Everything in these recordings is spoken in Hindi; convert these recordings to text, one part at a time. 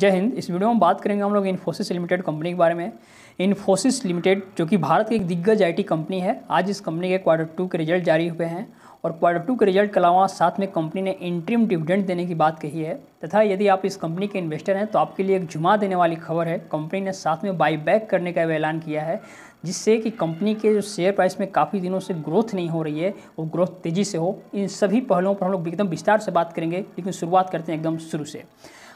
जय हिंद इस वीडियो में बात करेंगे हम लोग इन्फोसिस लिमिटेड कंपनी के बारे में इन्फोसिस लिमिटेड जो कि भारत की एक दिग्गज आईटी कंपनी है आज इस कंपनी के क्वार्टर टू के रिजल्ट जारी हुए हैं और क्वार्टर टू के रिजल्ट के अलावा साथ में कंपनी ने इंट्रीम डिविडेंड देने की बात कही है तथा यदि आप इस कंपनी के इन्वेस्टर हैं तो आपके लिए एक जुमा देने वाली खबर है कंपनी ने साथ में बाईबैक करने का ऐलान किया है जिससे कि कंपनी के जो शेयर प्राइस में काफ़ी दिनों से ग्रोथ नहीं हो रही है वो ग्रोथ तेज़ी से हो इन सभी पहलुओं पर हम लोग एकदम विस्तार से बात करेंगे लेकिन शुरुआत करते हैं एकदम शुरू से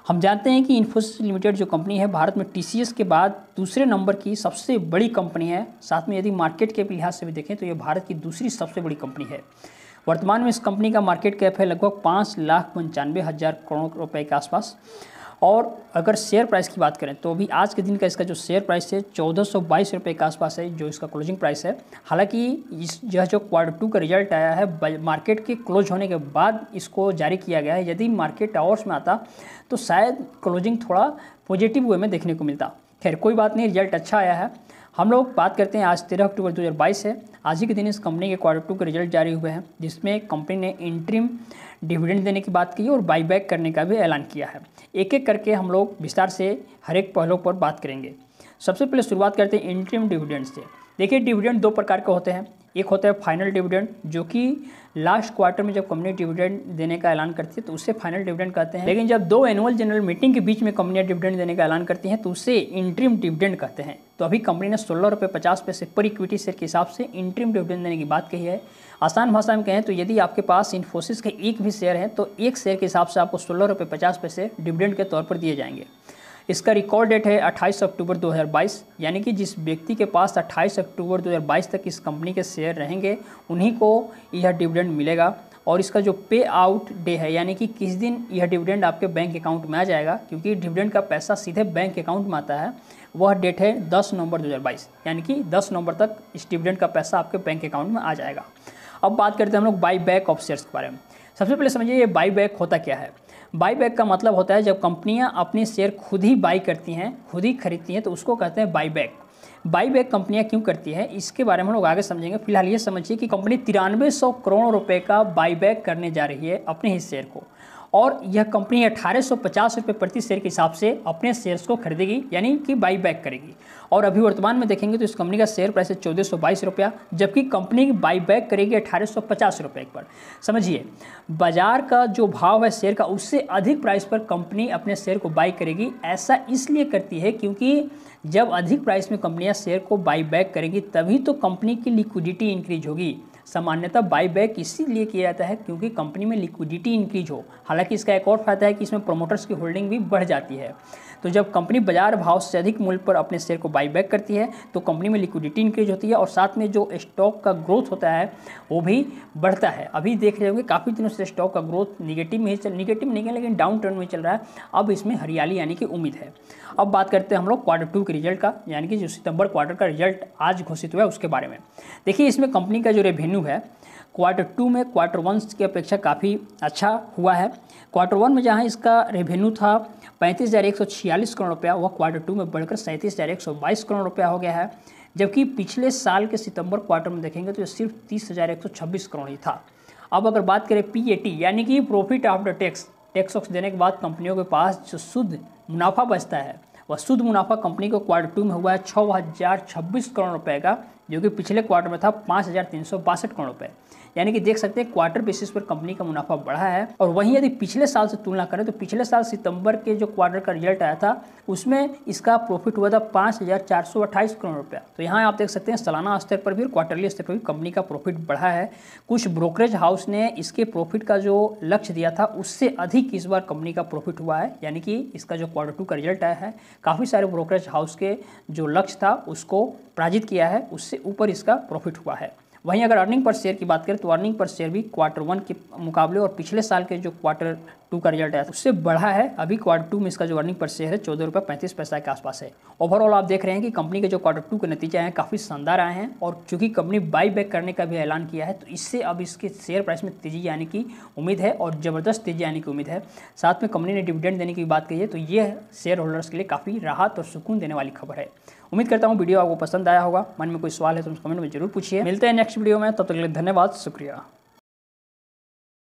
हम जानते हैं कि इन्फोसिस लिमिटेड जो कंपनी है भारत में टीसीएस के बाद दूसरे नंबर की सबसे बड़ी कंपनी है साथ में यदि मार्केट कैप के लिहाज से भी देखें तो ये भारत की दूसरी सबसे बड़ी कंपनी है वर्तमान में इस कंपनी का मार्केट कैप है लगभग पाँच लाख पंचानवे हज़ार करोड़ रुपए के आसपास और अगर शेयर प्राइस की बात करें तो अभी आज के दिन का इसका जो शेयर प्राइस है चौदह सौ बाईस रुपये के आसपास है जो इसका क्लोजिंग प्राइस है हालांकि इस यह जो क्वार्टर टू का रिजल्ट आया है मार्केट के क्लोज होने के बाद इसको जारी किया गया है यदि मार्केट आवर्स में आता तो शायद क्लोजिंग थोड़ा पॉजिटिव वे में देखने को मिलता खैर कोई बात नहीं रिजल्ट अच्छा आया है हम लोग बात करते हैं आज तेरह अक्टूबर 2022 है आज ही के दिन इस कंपनी के क्वार्टर टू के रिजल्ट जारी हुए हैं जिसमें कंपनी ने इंट्रीम डिविडेंड देने की बात की और बाईबैक करने का भी ऐलान किया है एक एक करके हम लोग विस्तार से हर एक पहलों पर बात करेंगे सबसे पहले शुरुआत करते हैं इंट्रीम डिविडेंड से देखिए डिविडेंड दो प्रकार के होते हैं एक होता है फाइनल डिविडेंड जो कि लास्ट क्वार्टर में जब कंपनी डिविडेंड देने का ऐलान करती है तो उसे फाइनल डिविडेंड कहते हैं लेकिन जब दो एनुअल जनरल मीटिंग के बीच में कंपनियां डिविडेंड देने का ऐलान करती हैं तो उसे इंट्रीम डिविडेंड कहते हैं तो अभी कंपनी ने सोलह रुपये पचास पैसे पर इक्विटी शेयर के हिसाब से इंट्रीम डिविडेंड देने की बात कही है आसान भाषा में कहें तो यदि आपके पास इन्फोसिस के एक भी शेयर है तो एक शेयर के हिसाब से आपको सोलह रुपये पचास पैसे डिविडेंड के तौर पर दिए जाएंगे इसका रिकॉर्ड डेट है 28 अक्टूबर 2022 यानी कि जिस व्यक्ति के पास 28 अक्टूबर 2022 तक इस कंपनी के शेयर रहेंगे उन्हीं को यह डिविडेंड मिलेगा और इसका जो पे आउट डे है यानी कि किस दिन यह डिविडेंड आपके बैंक अकाउंट में आ जाएगा क्योंकि डिविडेंड का पैसा सीधे बैंक अकाउंट में आता है वह डेट है 10 नवंबर 2022 यानी कि 10 नवंबर तक इस डिविडेंड का पैसा आपके बैंक अकाउंट में आ जाएगा अब बात करते हैं हम लोग बाई बैक ऑफ शेयर्स के बारे में सबसे पहले समझिए ये बाई बैक होता क्या है बाईबैक का मतलब होता है जब कंपनियाँ अपने शेयर खुद ही बाई करती हैं खुद ही खरीदती हैं तो उसको कहते हैं बाईबैक बैक कंपनियाँ क्यों करती है इसके बारे में हम लोग आगे समझेंगे फिलहाल ये समझिए कि कंपनी तिरानवे सौ करोड़ रुपए का बाईबैक करने जा रही है अपने ही शेयर को और यह कंपनी अठारह सौ प्रति शेयर के हिसाब से अपने शेयर्स को खरीदेगी यानी कि बाई बैक करेगी और अभी वर्तमान में देखेंगे तो इस कंपनी का शेयर प्राइस है चौदह सौ बाईस रुपया जबकि कंपनी बाई बैक करेगी अठारह सौ पचास रुपये पर समझिए बाजार का जो भाव है शेयर का उससे अधिक प्राइस पर कंपनी अपने शेयर को बाई करेगी ऐसा इसलिए करती है क्योंकि जब अधिक प्राइस में कंपनियां शेयर को बाई बैक करेंगी तभी तो कंपनी की लिक्विडिटी इंक्रीज होगी सामान्यतः बाईबैक इसीलिए किया जाता है क्योंकि कंपनी में लिक्विडिटी इंक्रीज हो हालांकि इसका एक और फायदा है कि इसमें प्रमोटर्स की होल्डिंग भी बढ़ जाती है तो जब कंपनी बाजार भाव से अधिक मूल्य पर अपने शेयर को बाईबैक करती है तो कंपनी में लिक्विडिटी इंक्रीज होती है और साथ में जो स्टॉक का ग्रोथ होता है वो भी बढ़ता है अभी देख रहे होंगे काफ़ी दिनों से स्टॉक का ग्रोथ निगेटिव में ही चल निगेटिव नहीं है लेकिन डाउन ट्रेंड में चल रहा है अब इसमें हरियाली आने की उम्मीद है अब बात करते हैं हम लोग क्वार्टर टू के रिजल्ट का यानी कि जो सितंबर क्वार्टर का रिजल्ट आज घोषित हुआ है उसके बारे में देखिए इसमें कंपनी का जो रेवेन्यू रेवेन्यू है क्वार्टर टू में क्वार्टर वन की अपेक्षा काफ़ी अच्छा हुआ है क्वार्टर वन में जहां इसका रेवेन्यू था पैंतीस हज़ार एक सौ छियालीस करोड़ रुपया वह क्वार्टर टू में बढ़कर सैंतीस हज़ार एक सौ बाईस करोड़ रुपया हो गया है जबकि पिछले साल के सितंबर क्वार्टर में देखेंगे तो सिर्फ तीस हज़ार एक सौ छब्बीस करोड़ ही था अब अगर बात करें टी यानी कि प्रॉफिट आफ्टर टैक्स टैक्स वक्स देने के बाद कंपनियों के पास जो शुद्ध मुनाफा बचता है वह शुद्ध मुनाफा कंपनी को क्वार्टर टू में हुआ है छः हज़ार छब्बीस करोड़ रुपए का जो कि पिछले क्वार्टर में था पाँच हज़ार तीन सौ बासठ करोड़ रुपये यानी कि देख सकते हैं क्वार्टर बेसिस पर कंपनी का मुनाफा बढ़ा है और वहीं यदि पिछले साल से तुलना करें तो पिछले साल सितंबर के जो क्वार्टर का रिजल्ट आया था उसमें इसका प्रॉफिट हुआ था पाँच हज़ार चार सौ अट्ठाईस करोड़ रुपया तो यहाँ आप देख सकते हैं सालाना स्तर पर भी और क्वार्टरली स्तर पर भी कंपनी का प्रॉफिट बढ़ा है कुछ ब्रोकरेज हाउस ने इसके प्रॉफिट का जो लक्ष्य दिया था उससे अधिक इस बार कंपनी का प्रॉफिट हुआ है यानी कि इसका जो क्वार्टर टू का रिजल्ट आया है काफ़ी सारे ब्रोकरेज हाउस के जो लक्ष्य था उसको पराजित किया है उससे ऊपर इसका प्रॉफिट हुआ है वहीं अगर अर्निंग पर शेयर की बात करें तो अर्निंग पर शेयर भी क्वार्टर वन के मुकाबले और पिछले साल के जो क्वार्टर टू का रिजल्ट आया उससे बढ़ा है अभी क्वार्टर टू में इसका जो अर्निंग पर शेयर है चौदह रुपये पैंतीस पैसा के आसपास है ओवरऑल आप देख रहे हैं कि कंपनी के जो क्वार्टर टू के नतीजे हैं काफ़ी शानदार आए हैं और चूंकि कंपनी बाई बैक करने का भी ऐलान किया है तो इससे अब इसके शेयर प्राइस में तेजी आने की उम्मीद है और ज़बरदस्त तेजी आने की उम्मीद है साथ में कंपनी ने डिविडेंड देने की बात कही है तो ये शेयर होल्डर्स के लिए काफ़ी राहत और सुकून देने वाली खबर है उम्मीद करता हूँ वीडियो आपको पसंद आया होगा मन में कोई सवाल है तो कमेंट में जरूर पूछिए मिलते हैं नेक्स्ट वीडियो में तब तक के लिए धन्यवाद शुक्रिया